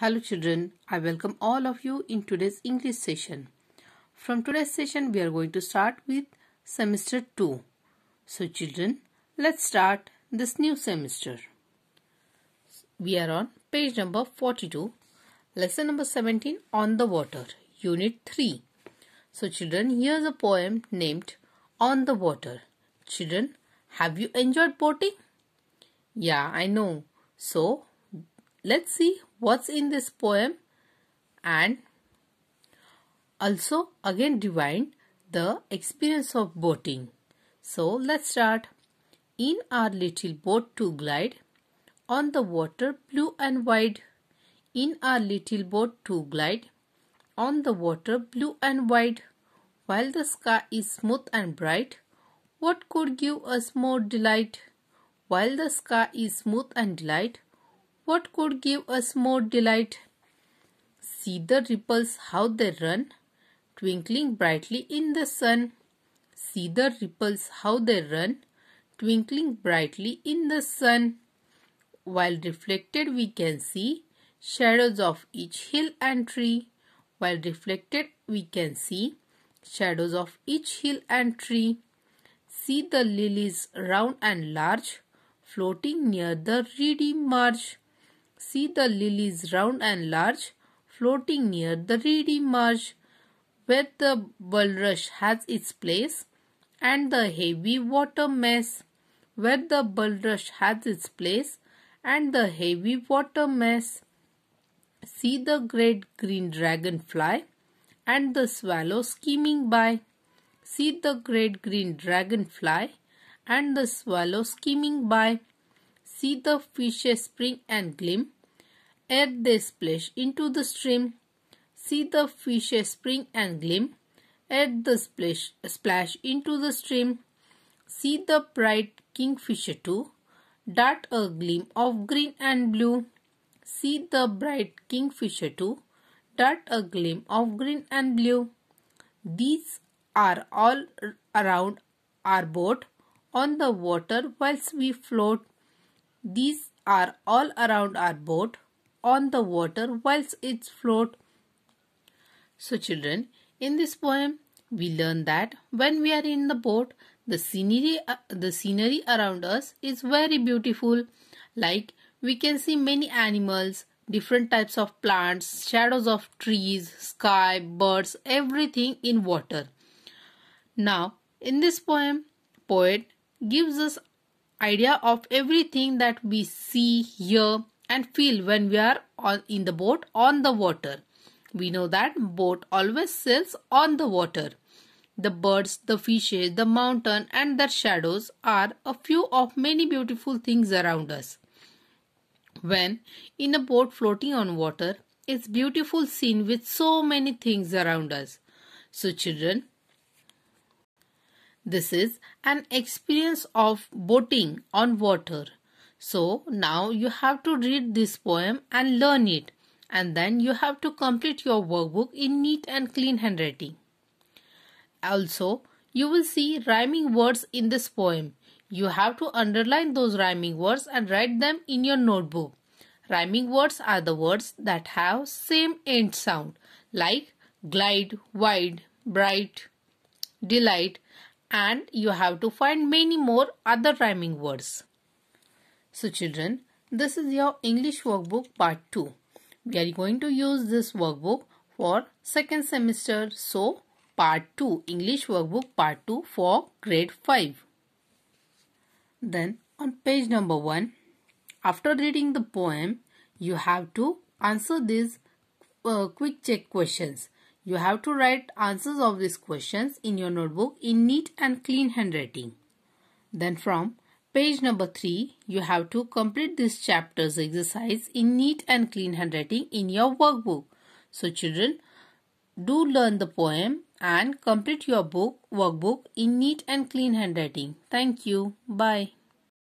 Hello children, I welcome all of you in today's English session. From today's session, we are going to start with semester 2. So children, let's start this new semester. We are on page number 42, lesson number 17 on the water, unit 3. So children, here's a poem named On the Water. Children, have you enjoyed boating? Yeah, I know. So, let's see what's in this poem and also again divine the experience of boating. So let's start. In our little boat to glide, on the water blue and wide. In our little boat to glide, on the water blue and wide. While the sky is smooth and bright, what could give us more delight? While the sky is smooth and delight, what could give us more delight? See the ripples how they run, twinkling brightly in the sun. See the ripples how they run, twinkling brightly in the sun. While reflected we can see shadows of each hill and tree. While reflected we can see shadows of each hill and tree. See the lilies round and large floating near the reedy marsh. See the lilies round and large floating near the reedy marge where the bulrush has its place and the heavy water mess where the bulrush has its place and the heavy water mess. See the great green dragonfly and the swallow skimming by. See the great green dragonfly and the swallow skimming by. See the fishes spring and gleam. Ere they splash into the stream. See the fishes spring and gleam. Ere the splash, splash into the stream. See the bright kingfisher too. Dart a gleam of green and blue. See the bright kingfisher too. Dart a gleam of green and blue. These are all around our boat on the water whilst we float. These are all around our boat on the water whilst it floats. So children, in this poem, we learn that when we are in the boat, the scenery, uh, the scenery around us is very beautiful. Like we can see many animals, different types of plants, shadows of trees, sky, birds, everything in water. Now, in this poem, poet gives us idea of everything that we see, hear, and feel when we are on, in the boat on the water. We know that boat always sails on the water. The birds, the fishes, the mountain, and their shadows are a few of many beautiful things around us. When in a boat floating on water, it's beautiful scene with so many things around us. So children, this is an experience of boating on water. So now you have to read this poem and learn it and then you have to complete your workbook in neat and clean handwriting. Also, you will see rhyming words in this poem. You have to underline those rhyming words and write them in your notebook. Rhyming words are the words that have same end sound like glide, wide, bright, delight and you have to find many more other rhyming words. So children, this is your English workbook part 2. We are going to use this workbook for second semester. So part 2, English workbook part 2 for grade 5. Then on page number 1, after reading the poem, you have to answer these uh, quick check questions you have to write answers of these questions in your notebook in neat and clean handwriting. Then from page number 3, you have to complete this chapter's exercise in neat and clean handwriting in your workbook. So children, do learn the poem and complete your book workbook in neat and clean handwriting. Thank you. Bye.